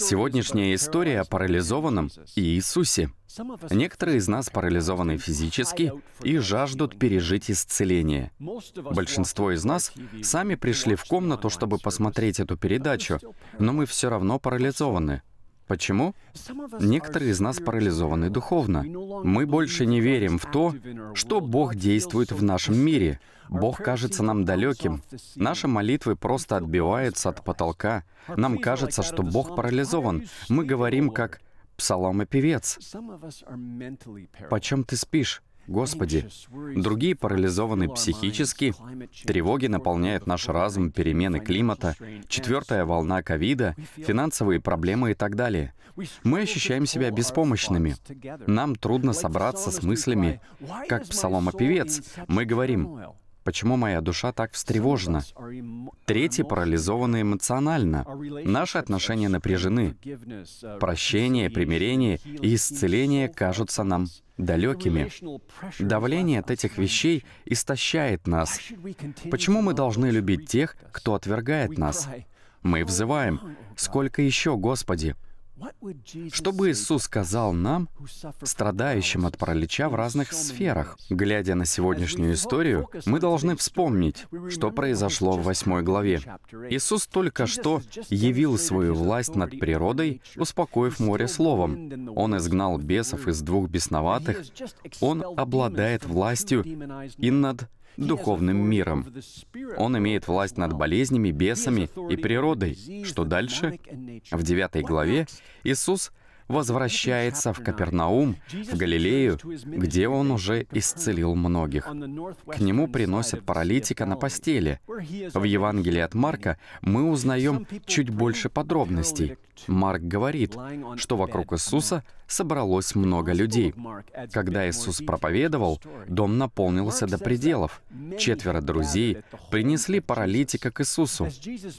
Сегодняшняя история о парализованном и Иисусе. Некоторые из нас парализованы физически и жаждут пережить исцеление. Большинство из нас сами пришли в комнату, чтобы посмотреть эту передачу, но мы все равно парализованы. Почему? Некоторые из нас парализованы духовно. Мы больше не верим в то, что Бог действует в нашем мире. Бог кажется нам далеким. Наши молитвы просто отбиваются от потолка. Нам кажется, что Бог парализован. Мы говорим как псалом и певец. «Почем ты спишь?» Господи, другие парализованы психически, тревоги наполняют наш разум, перемены климата, четвертая волна ковида, финансовые проблемы и так далее. Мы ощущаем себя беспомощными. Нам трудно собраться с мыслями. Как псаломопевец, мы говорим, Почему моя душа так встревожена? Третьи парализованы эмоционально. Наши отношения напряжены. Прощение, примирение и исцеление кажутся нам далекими. Давление от этих вещей истощает нас. Почему мы должны любить тех, кто отвергает нас? Мы взываем, «Сколько еще, Господи?» Что бы Иисус сказал нам, страдающим от паралича в разных сферах? Глядя на сегодняшнюю историю, мы должны вспомнить, что произошло в 8 главе. Иисус только что явил свою власть над природой, успокоив море словом. Он изгнал бесов из двух бесноватых. Он обладает властью и над духовным миром. Он имеет власть над болезнями, бесами и природой. Что дальше? В 9 главе Иисус возвращается в Капернаум, в Галилею, где он уже исцелил многих. К нему приносят паралитика на постели. В Евангелии от Марка мы узнаем чуть больше подробностей. Марк говорит, что вокруг Иисуса собралось много людей. Когда Иисус проповедовал, дом наполнился до пределов. Четверо друзей принесли паралитика к Иисусу.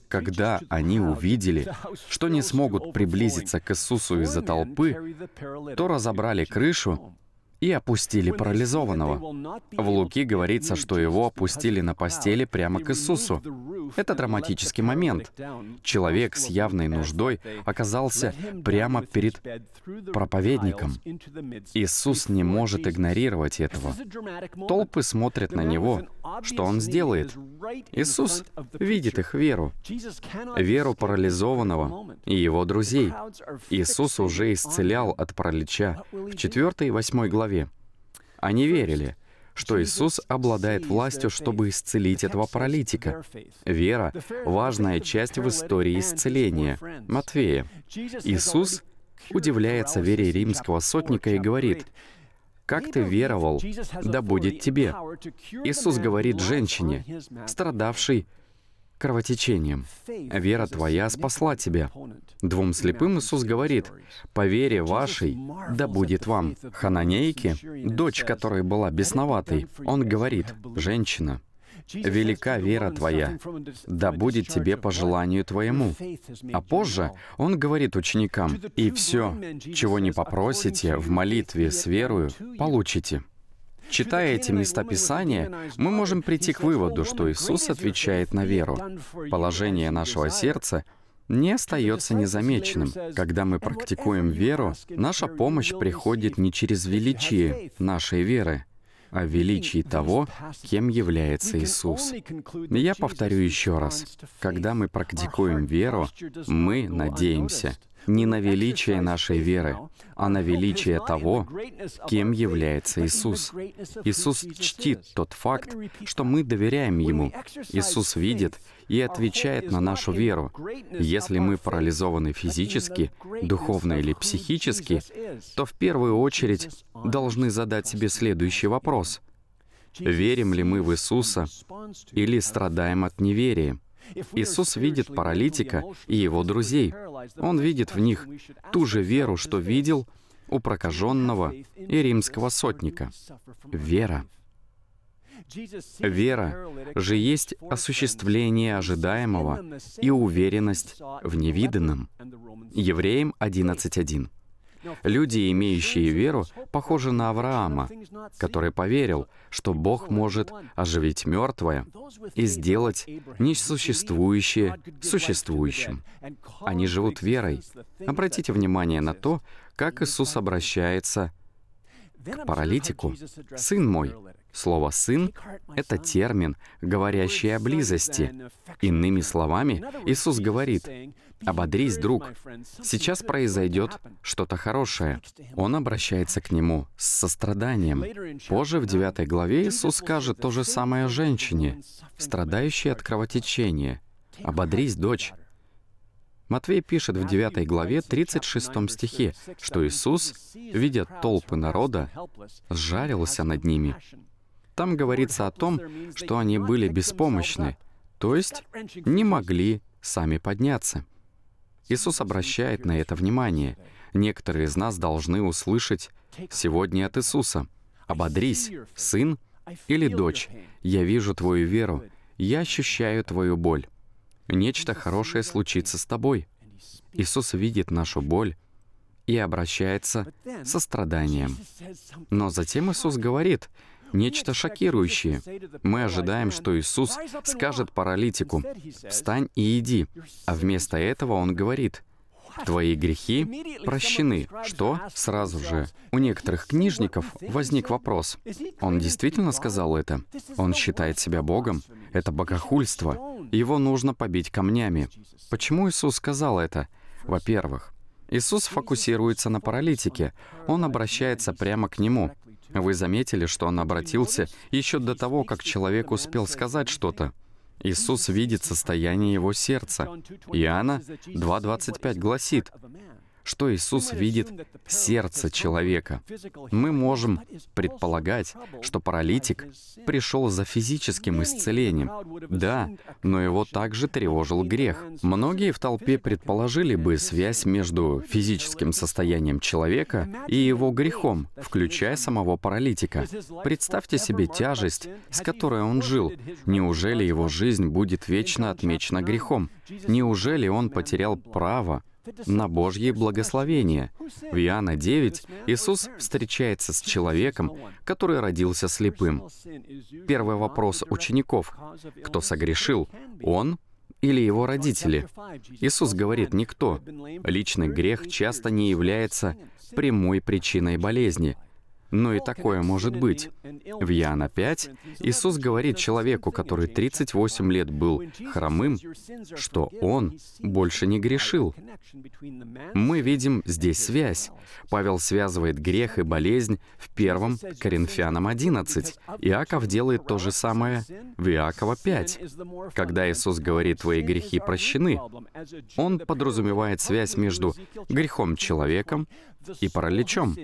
Когда они увидели, что не смогут приблизиться к Иисусу из-за толпы, то разобрали крышу и опустили парализованного. В Луки говорится, что его опустили на постели прямо к Иисусу. Это драматический момент. Человек с явной нуждой оказался прямо перед проповедником. Иисус не может игнорировать этого. Толпы смотрят на Него. Что Он сделает? Иисус видит их веру. Веру парализованного и его друзей. Иисус уже исцелял от паралича в 4 и 8 главе. Они верили — что Иисус обладает властью, чтобы исцелить этого паралитика. Вера — важная часть в истории исцеления. Матвея. Иисус удивляется вере римского сотника и говорит, «Как ты веровал, да будет тебе». Иисус говорит женщине, страдавшей кровотечением. Вера твоя спасла тебя. Двум слепым Иисус говорит, «По вере вашей да будет вам». Хананейке, дочь которой была бесноватой, он говорит, «Женщина, «Велика вера твоя, да будет тебе по желанию твоему». А позже он говорит ученикам, «И все, чего не попросите в молитве с верою, получите». Читая эти места Писания, мы можем прийти к выводу, что Иисус отвечает на веру. Положение нашего сердца не остается незамеченным. Когда мы практикуем веру, наша помощь приходит не через величие нашей веры, о а величии того, кем является Иисус. Я повторю еще раз, когда мы практикуем веру, мы надеемся — не на величие нашей веры, а на величие того, кем является Иисус. Иисус чтит тот факт, что мы доверяем Ему. Иисус видит и отвечает на нашу веру. Если мы парализованы физически, духовно или психически, то в первую очередь должны задать себе следующий вопрос. Верим ли мы в Иисуса или страдаем от неверия? Иисус видит паралитика и его друзей. Он видит в них ту же веру, что видел у прокаженного и римского сотника. Вера. Вера же есть осуществление ожидаемого и уверенность в невиданном. Евреям 11.1. Люди, имеющие веру, похожи на Авраама, который поверил, что Бог может оживить мертвое и сделать несуществующее существующим. Они живут верой. Обратите внимание на то, как Иисус обращается к к паралитику. «Сын мой». Слово «сын» — это термин, говорящий о близости. Иными словами, Иисус говорит, «Ободрись, друг, сейчас произойдет что-то хорошее». Он обращается к нему с состраданием. Позже, в 9 главе, Иисус скажет то же самое женщине, страдающей от кровотечения. «Ободрись, дочь, Матвей пишет в 9 главе 36 стихе, что Иисус, видя толпы народа, сжарился над ними. Там говорится о том, что они были беспомощны, то есть не могли сами подняться. Иисус обращает на это внимание. Некоторые из нас должны услышать сегодня от Иисуса. «Ободрись, сын или дочь, я вижу твою веру, я ощущаю твою боль». Нечто хорошее случится с тобой. Иисус видит нашу боль и обращается со страданием. Но затем Иисус говорит, нечто шокирующее. Мы ожидаем, что Иисус скажет паралитику, «Встань и иди», а вместо этого Он говорит — Твои грехи прощены. Что? Сразу же. У некоторых книжников возник вопрос. Он действительно сказал это? Он считает себя Богом? Это богохульство. Его нужно побить камнями. Почему Иисус сказал это? Во-первых, Иисус фокусируется на паралитике. Он обращается прямо к нему. Вы заметили, что он обратился еще до того, как человек успел сказать что-то. Иисус видит состояние его сердца. Иоанна 2.25 гласит, что Иисус видит сердце человека. Мы можем предполагать, что паралитик пришел за физическим исцелением. Да, но его также тревожил грех. Многие в толпе предположили бы связь между физическим состоянием человека и его грехом, включая самого паралитика. Представьте себе тяжесть, с которой он жил. Неужели его жизнь будет вечно отмечена грехом? Неужели он потерял право на Божье благословение. В Иоанна 9 Иисус встречается с человеком, который родился слепым. Первый вопрос учеников — кто согрешил, он или его родители? Иисус говорит «никто». Личный грех часто не является прямой причиной болезни — но ну и такое может быть. В Иоанна 5 Иисус говорит человеку, который 38 лет был хромым, что он больше не грешил. Мы видим здесь связь. Павел связывает грех и болезнь в 1 Коринфянам 11. Иаков делает то же самое в Иакова 5. Когда Иисус говорит «твои грехи прощены», он подразумевает связь между грехом человеком и параличом.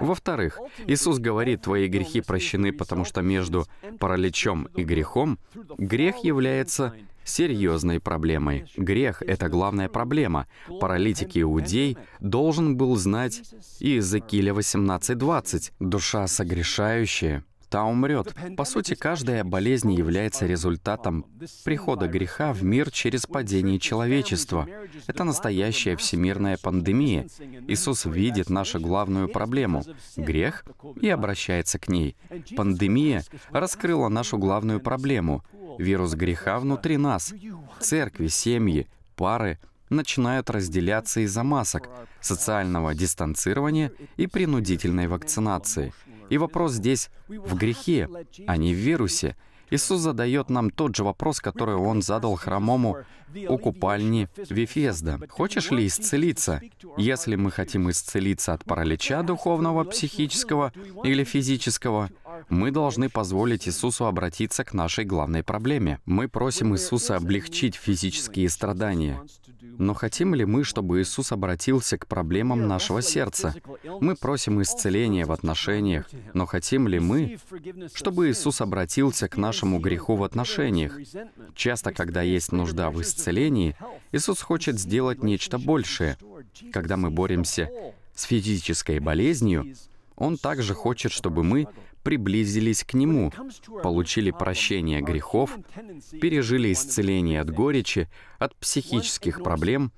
Во-вторых, Иисус говорит, твои грехи прощены, потому что между параличом и грехом грех является серьезной проблемой. Грех — это главная проблема. Паралитик Иудей должен был знать Иезекииля 18.20. «Душа согрешающая та умрет. По сути, каждая болезнь является результатом прихода греха в мир через падение человечества. Это настоящая всемирная пандемия. Иисус видит нашу главную проблему — грех, и обращается к ней. Пандемия раскрыла нашу главную проблему — вирус греха внутри нас. Церкви, семьи, пары начинают разделяться из-за масок, социального дистанцирования и принудительной вакцинации — и вопрос здесь в грехе, а не в вирусе. Иисус задает нам тот же вопрос, который Он задал хромому у купальни Вифезда. «Хочешь ли исцелиться?» Если мы хотим исцелиться от паралича духовного, психического или физического, мы должны позволить Иисусу обратиться к нашей главной проблеме. Мы просим Иисуса облегчить физические страдания. Но хотим ли мы, чтобы Иисус обратился к проблемам нашего сердца? Мы просим исцеления в отношениях, но хотим ли мы, чтобы Иисус обратился к нашему греху в отношениях? Часто, когда есть нужда в исцелении, Иисус хочет сделать нечто большее. Когда мы боремся с физической болезнью, Он также хочет, чтобы мы приблизились к Нему, получили прощение грехов, пережили исцеление от горечи, от психических проблем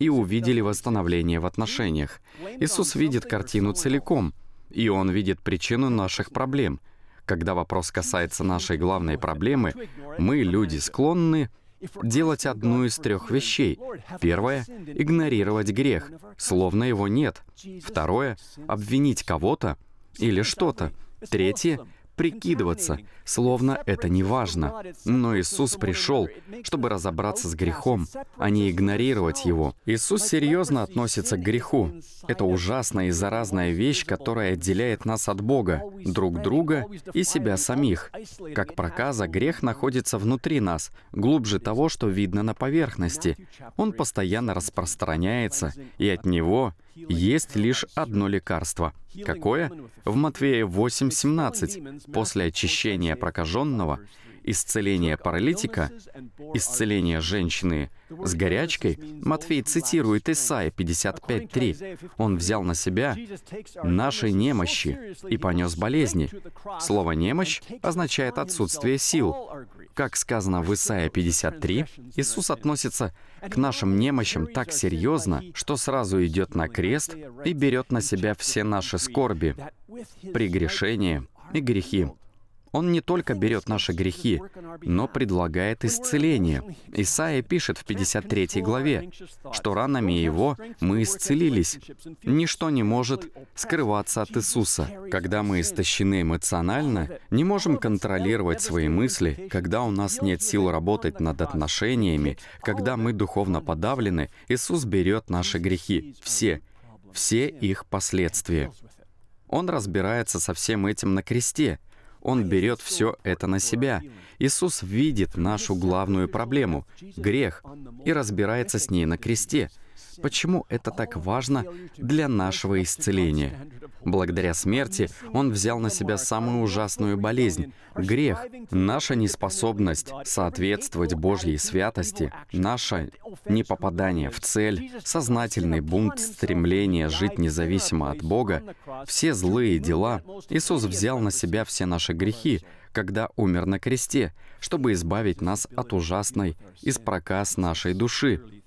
и увидели восстановление в отношениях. Иисус видит картину целиком, и Он видит причину наших проблем. Когда вопрос касается нашей главной проблемы, мы, люди, склонны делать одну из трех вещей. Первое — игнорировать грех, словно его нет. Второе — обвинить кого-то или что-то, Третье — прикидываться, словно это не важно. Но Иисус пришел, чтобы разобраться с грехом, а не игнорировать его. Иисус серьезно относится к греху. Это ужасная и заразная вещь, которая отделяет нас от Бога, друг друга и себя самих. Как проказа, грех находится внутри нас, глубже того, что видно на поверхности. Он постоянно распространяется, и от него есть лишь одно лекарство. Какое? В Матфея 8:17. После очищения прокаженного, исцеления паралитика, исцеления женщины с горячкой, Матфей цитирует Исаия 55:3. Он взял на себя наши немощи и понес болезни. Слово «немощь» означает отсутствие сил. Как сказано в Исаии 53, Иисус относится к нашим немощам так серьезно, что сразу идет на крест и берет на себя все наши скорби, прегрешения и грехи. Он не только берет наши грехи, но предлагает исцеление. Исаия пишет в 53 главе, что ранами Его мы исцелились. Ничто не может скрываться от Иисуса. Когда мы истощены эмоционально, не можем контролировать свои мысли, когда у нас нет сил работать над отношениями, когда мы духовно подавлены, Иисус берет наши грехи, все, все их последствия. Он разбирается со всем этим на кресте — он берет все это на себя. Иисус видит нашу главную проблему — грех, и разбирается с ней на кресте — почему это так важно для нашего исцеления. Благодаря смерти Он взял на себя самую ужасную болезнь — грех, наша неспособность соответствовать Божьей святости, наше непопадание в цель, сознательный бунт стремления жить независимо от Бога, все злые дела. Иисус взял на себя все наши грехи, когда умер на кресте, чтобы избавить нас от ужасной из проказ нашей души,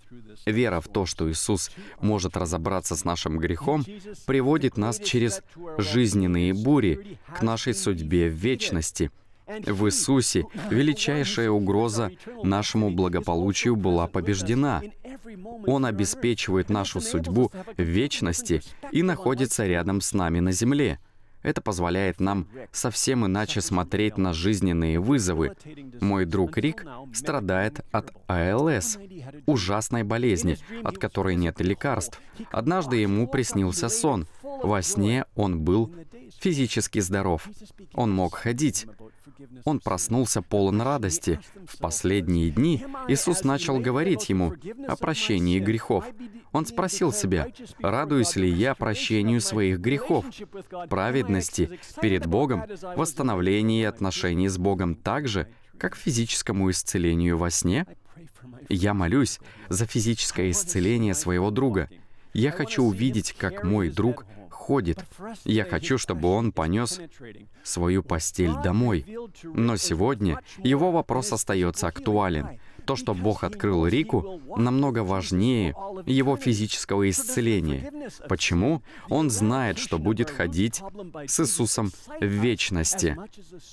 Вера в то, что Иисус может разобраться с нашим грехом, приводит нас через жизненные бури к нашей судьбе в вечности. В Иисусе величайшая угроза нашему благополучию была побеждена. Он обеспечивает нашу судьбу в вечности и находится рядом с нами на земле — это позволяет нам совсем иначе смотреть на жизненные вызовы. Мой друг Рик страдает от АЛС, ужасной болезни, от которой нет лекарств. Однажды ему приснился сон — во сне он был физически здоров. Он мог ходить. Он проснулся полон радости. В последние дни Иисус начал говорить ему о прощении грехов. Он спросил себя, радуюсь ли я прощению своих грехов, праведности перед Богом, восстановлении отношений с Богом так же, как физическому исцелению во сне? Я молюсь за физическое исцеление своего друга — я хочу увидеть, как мой друг ходит. Я хочу, чтобы он понес свою постель домой. Но сегодня его вопрос остается актуален. То, что Бог открыл Рику, намного важнее его физического исцеления. Почему? Он знает, что будет ходить с Иисусом в вечности.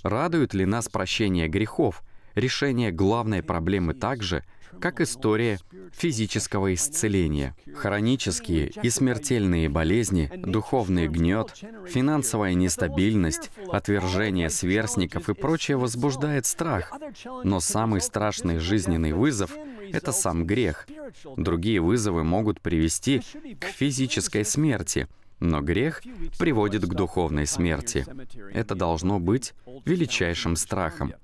Радует ли нас прощение грехов, решение главной проблемы также? как история физического исцеления, хронические и смертельные болезни, духовный гнет, финансовая нестабильность, отвержение сверстников и прочее возбуждает страх. Но самый страшный жизненный вызов — это сам грех. Другие вызовы могут привести к физической смерти — но грех приводит к духовной смерти. Это должно быть величайшим страхом.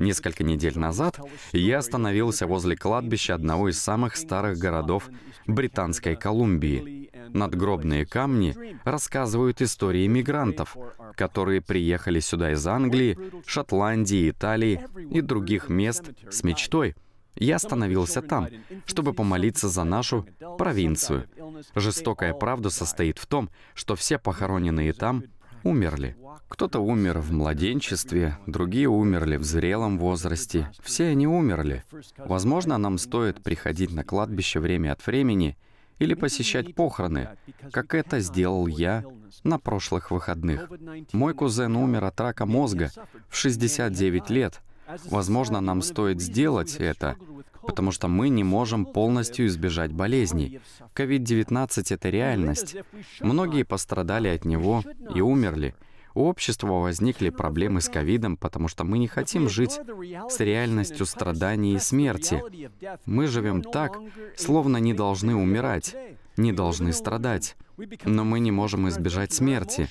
Несколько недель назад я остановился возле кладбища одного из самых старых городов Британской Колумбии. Надгробные камни рассказывают истории мигрантов, которые приехали сюда из Англии, Шотландии, Италии и других мест с мечтой — я остановился там, чтобы помолиться за нашу провинцию. Жестокая правда состоит в том, что все похороненные там умерли. Кто-то умер в младенчестве, другие умерли в зрелом возрасте. Все они умерли. Возможно, нам стоит приходить на кладбище время от времени или посещать похороны, как это сделал я на прошлых выходных. Мой кузен умер от рака мозга в 69 лет. Возможно, нам стоит сделать это потому что мы не можем полностью избежать болезней. COVID-19 — это реальность. Многие пострадали от него и умерли. У общества возникли проблемы с ковидом, потому что мы не хотим жить с реальностью страданий и смерти. Мы живем так, словно не должны умирать не должны страдать, но мы не можем избежать смерти.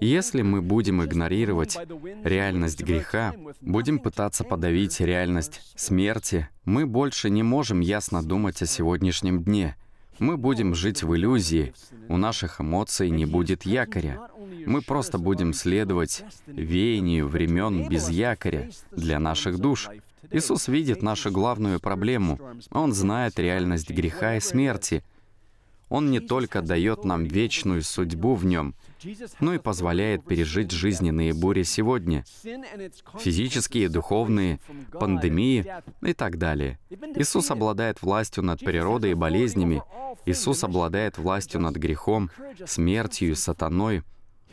Если мы будем игнорировать реальность греха, будем пытаться подавить реальность смерти, мы больше не можем ясно думать о сегодняшнем дне. Мы будем жить в иллюзии, у наших эмоций не будет якоря. Мы просто будем следовать веянию времен без якоря для наших душ. Иисус видит нашу главную проблему. Он знает реальность греха и смерти — он не только дает нам вечную судьбу в нем, но и позволяет пережить жизненные бури сегодня, физические, духовные, пандемии и так далее. Иисус обладает властью над природой и болезнями. Иисус обладает властью над грехом, смертью и сатаной.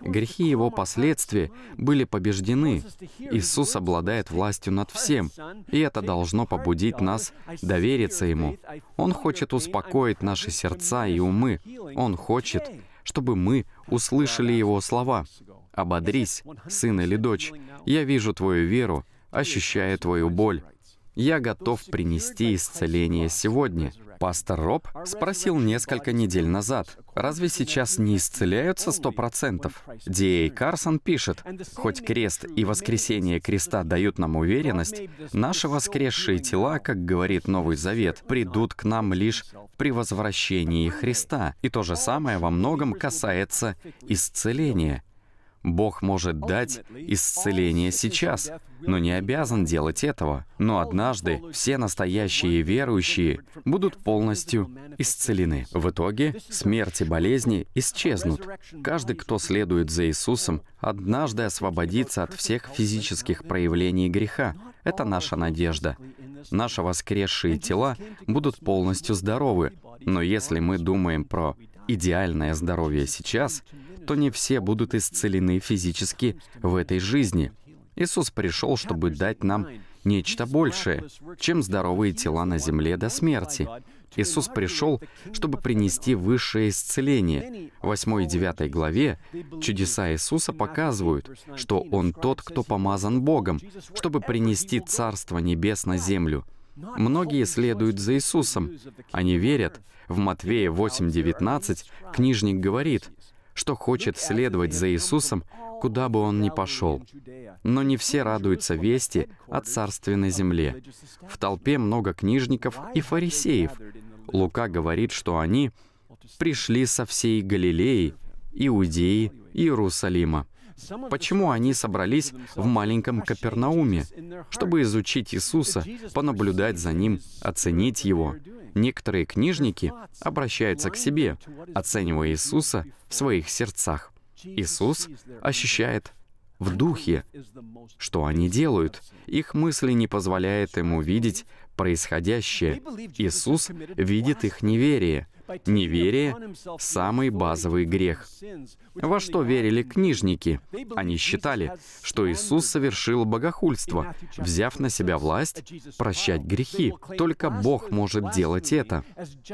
Грехи его последствия были побеждены. Иисус обладает властью над всем, и это должно побудить нас довериться Ему. Он хочет успокоить наши сердца и умы. Он хочет, чтобы мы услышали Его слова. «Ободрись, сын или дочь, я вижу твою веру, ощущаю твою боль. Я готов принести исцеление сегодня». Пастор Роб спросил несколько недель назад, разве сейчас не исцеляются сто процентов? Диэй Карсон пишет, хоть крест и воскресение креста дают нам уверенность, наши воскресшие тела, как говорит Новый Завет, придут к нам лишь при возвращении Христа. И то же самое во многом касается исцеления. Бог может дать исцеление сейчас, но не обязан делать этого. Но однажды все настоящие верующие будут полностью исцелены. В итоге смерть и болезни исчезнут. Каждый, кто следует за Иисусом, однажды освободится от всех физических проявлений греха. Это наша надежда. Наши воскресшие тела будут полностью здоровы. Но если мы думаем про идеальное здоровье сейчас, что не все будут исцелены физически в этой жизни. Иисус пришел, чтобы дать нам нечто большее, чем здоровые тела на земле до смерти. Иисус пришел, чтобы принести высшее исцеление. В 8 и 9 главе чудеса Иисуса показывают, что Он тот, кто помазан Богом, чтобы принести Царство Небес на землю. Многие следуют за Иисусом. Они верят. В Матвея 8.19 книжник говорит, что хочет следовать за Иисусом, куда бы он ни пошел. Но не все радуются вести о на земле. В толпе много книжников и фарисеев. Лука говорит, что они пришли со всей Галилеи, Иудеи и Иерусалима. Почему они собрались в маленьком Капернауме, чтобы изучить Иисуса, понаблюдать за Ним, оценить Его? некоторые книжники обращаются к себе, оценивая Иисуса в своих сердцах. Иисус ощущает в духе, что они делают. Их мысли не позволяют ему видеть происходящее. Иисус видит их неверие — Неверие — самый базовый грех. Во что верили книжники? Они считали, что Иисус совершил богохульство, взяв на себя власть прощать грехи. Только Бог может делать это.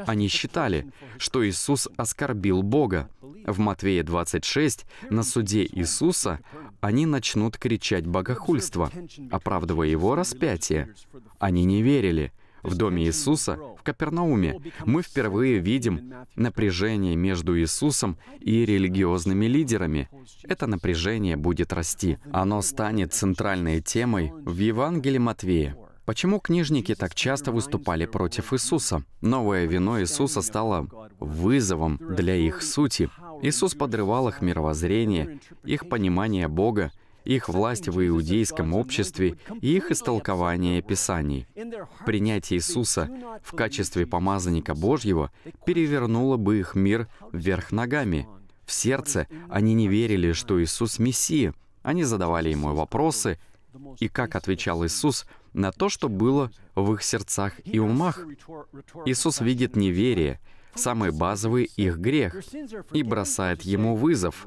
Они считали, что Иисус оскорбил Бога. В Матвея 26 на суде Иисуса они начнут кричать богохульство, оправдывая его распятие. Они не верили — в доме Иисуса, в Капернауме, мы впервые видим напряжение между Иисусом и религиозными лидерами. Это напряжение будет расти. Оно станет центральной темой в Евангелии Матвея. Почему книжники так часто выступали против Иисуса? Новое вино Иисуса стало вызовом для их сути. Иисус подрывал их мировоззрение, их понимание Бога их власть в иудейском обществе и их истолкование Писаний. Принятие Иисуса в качестве помазанника Божьего перевернуло бы их мир вверх ногами. В сердце они не верили, что Иисус — Мессия. Они задавали Ему вопросы, и как отвечал Иисус на то, что было в их сердцах и умах. Иисус видит неверие, самый базовый их грех, и бросает ему вызов.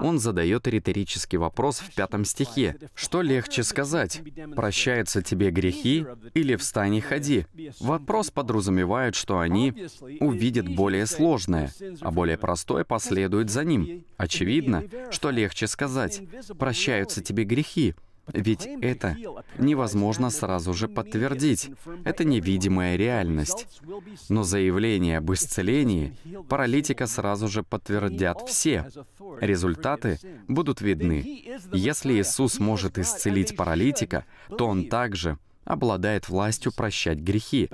Он задает риторический вопрос в пятом стихе. Что легче сказать? «Прощаются тебе грехи» или «Встань и ходи»? Вопрос подразумевает, что они увидят более сложное, а более простое последует за ним. Очевидно, что легче сказать «Прощаются тебе грехи», ведь это невозможно сразу же подтвердить. Это невидимая реальность. Но заявление об исцелении паралитика сразу же подтвердят все. Результаты будут видны. Если Иисус может исцелить паралитика, то Он также обладает властью прощать грехи.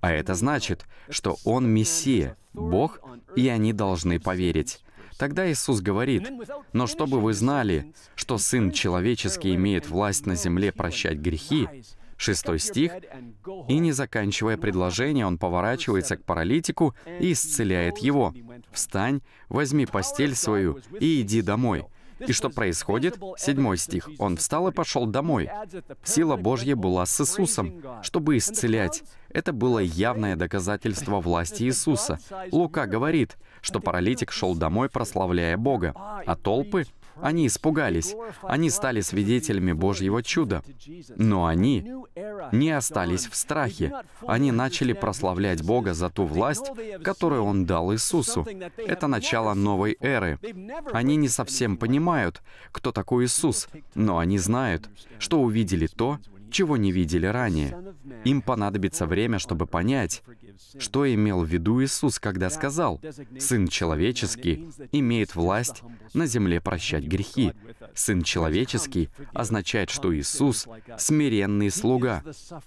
А это значит, что Он Мессия, Бог, и они должны поверить. Тогда Иисус говорит, «Но чтобы вы знали, что Сын Человеческий имеет власть на земле прощать грехи, Шестой стих, «И не заканчивая предложение, он поворачивается к паралитику и исцеляет его. Встань, возьми постель свою и иди домой». И что происходит? Седьмой стих. Он встал и пошел домой. Сила Божья была с Иисусом, чтобы исцелять. Это было явное доказательство власти Иисуса. Лука говорит, что паралитик шел домой, прославляя Бога, а толпы они испугались. Они стали свидетелями Божьего чуда. Но они не остались в страхе. Они начали прославлять Бога за ту власть, которую Он дал Иисусу. Это начало новой эры. Они не совсем понимают, кто такой Иисус, но они знают, что увидели то, чего не видели ранее. Им понадобится время, чтобы понять, что имел в виду Иисус, когда сказал, «Сын человеческий имеет власть на земле прощать грехи». «Сын человеческий» означает, что Иисус — смиренный слуга.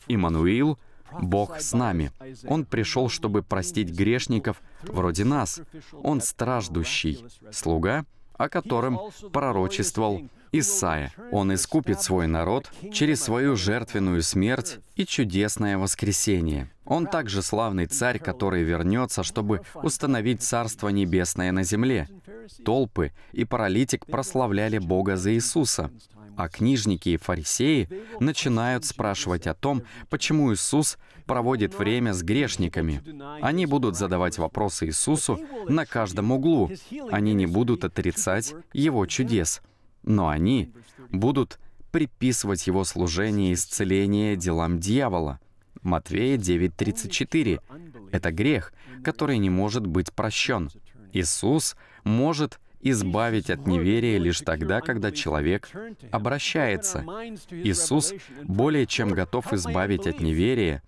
Иммануил Бог с нами. Он пришел, чтобы простить грешников вроде нас. Он страждущий слуга, о котором пророчествовал Исаия. Он искупит свой народ через свою жертвенную смерть и чудесное воскресение. Он также славный царь, который вернется, чтобы установить Царство Небесное на земле. Толпы и паралитик прославляли Бога за Иисуса, а книжники и фарисеи начинают спрашивать о том, почему Иисус проводит время с грешниками. Они будут задавать вопросы Иисусу на каждом углу. Они не будут отрицать Его чудес но они будут приписывать его служение и исцеление делам дьявола. Матвея 9.34. Это грех, который не может быть прощен. Иисус может избавить от неверия лишь тогда, когда человек обращается. Иисус более чем готов избавить от неверия,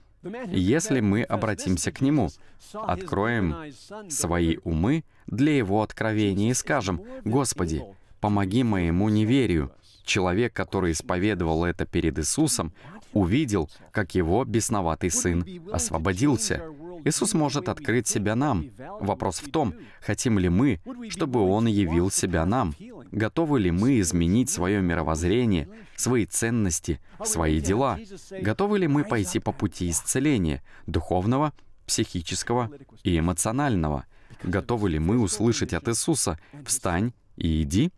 если мы обратимся к Нему, откроем свои умы для Его откровения и скажем, «Господи, помоги моему неверию». Человек, который исповедовал это перед Иисусом, увидел, как его бесноватый сын освободился. Иисус может открыть себя нам. Вопрос в том, хотим ли мы, чтобы Он явил себя нам? Готовы ли мы изменить свое мировоззрение, свои ценности, свои дела? Готовы ли мы пойти по пути исцеления духовного, психического и эмоционального? Готовы ли мы услышать от Иисуса «Встань и иди»?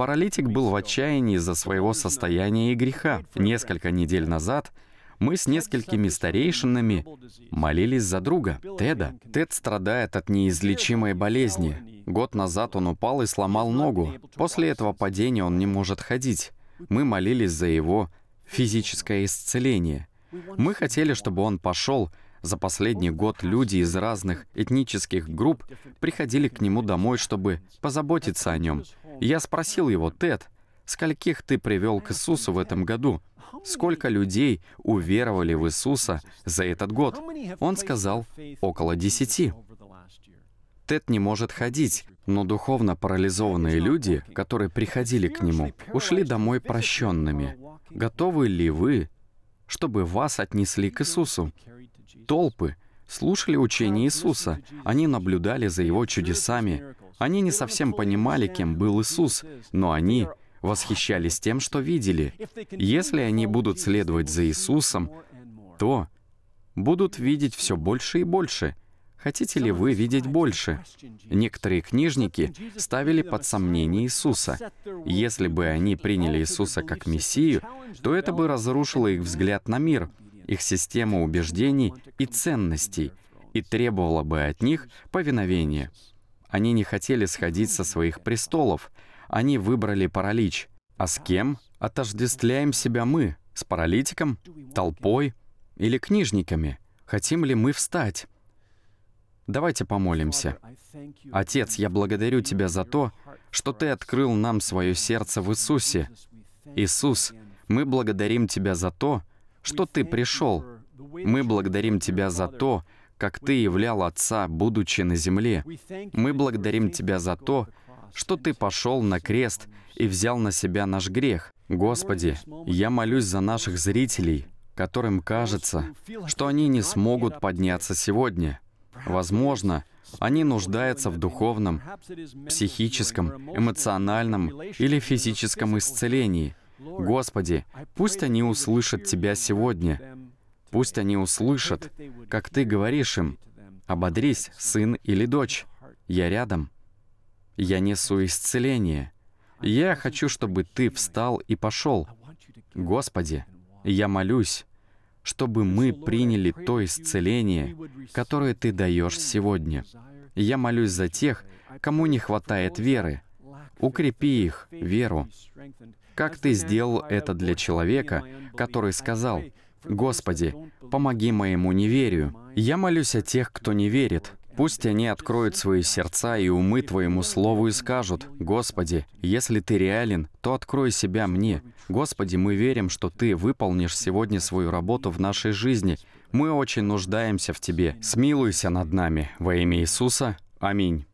Паралитик был в отчаянии из-за своего состояния и греха. Несколько недель назад мы с несколькими старейшинами молились за друга, Теда. Тед страдает от неизлечимой болезни. Год назад он упал и сломал ногу. После этого падения он не может ходить. Мы молились за его физическое исцеление. Мы хотели, чтобы он пошел. За последний год люди из разных этнических групп приходили к нему домой, чтобы позаботиться о нем. Я спросил его, Тед, скольких ты привел к Иисусу в этом году? Сколько людей уверовали в Иисуса за этот год? Он сказал, около десяти. Тед не может ходить, но духовно парализованные люди, которые приходили к нему, ушли домой прощенными. Готовы ли вы, чтобы вас отнесли к Иисусу? Толпы слушали учение Иисуса, они наблюдали за Его чудесами, они не совсем понимали, кем был Иисус, но они восхищались тем, что видели. Если они будут следовать за Иисусом, то будут видеть все больше и больше. Хотите ли вы видеть больше? Некоторые книжники ставили под сомнение Иисуса. Если бы они приняли Иисуса как Мессию, то это бы разрушило их взгляд на мир, их систему убеждений и ценностей, и требовало бы от них повиновения. Они не хотели сходить со своих престолов. Они выбрали паралич. А с кем отождествляем себя мы? С паралитиком? Толпой? Или книжниками? Хотим ли мы встать? Давайте помолимся. Отец, я благодарю Тебя за то, что Ты открыл нам свое сердце в Иисусе. Иисус, мы благодарим Тебя за то, что Ты пришел. Мы благодарим Тебя за то, что как Ты являл Отца, будучи на земле. Мы благодарим Тебя за то, что Ты пошел на крест и взял на себя наш грех. Господи, я молюсь за наших зрителей, которым кажется, что они не смогут подняться сегодня. Возможно, они нуждаются в духовном, психическом, эмоциональном или физическом исцелении. Господи, пусть они услышат Тебя сегодня, Пусть они услышат, как ты говоришь им, «Ободрись, сын или дочь, я рядом. Я несу исцеление. Я хочу, чтобы ты встал и пошел. Господи, я молюсь, чтобы мы приняли то исцеление, которое Ты даешь сегодня. Я молюсь за тех, кому не хватает веры. Укрепи их, веру. Как Ты сделал это для человека, который сказал, «Господи, помоги моему неверию». Я молюсь о тех, кто не верит. Пусть они откроют свои сердца и умы Твоему Слову и скажут, «Господи, если Ты реален, то открой себя мне. Господи, мы верим, что Ты выполнишь сегодня свою работу в нашей жизни. Мы очень нуждаемся в Тебе. Смилуйся над нами. Во имя Иисуса. Аминь».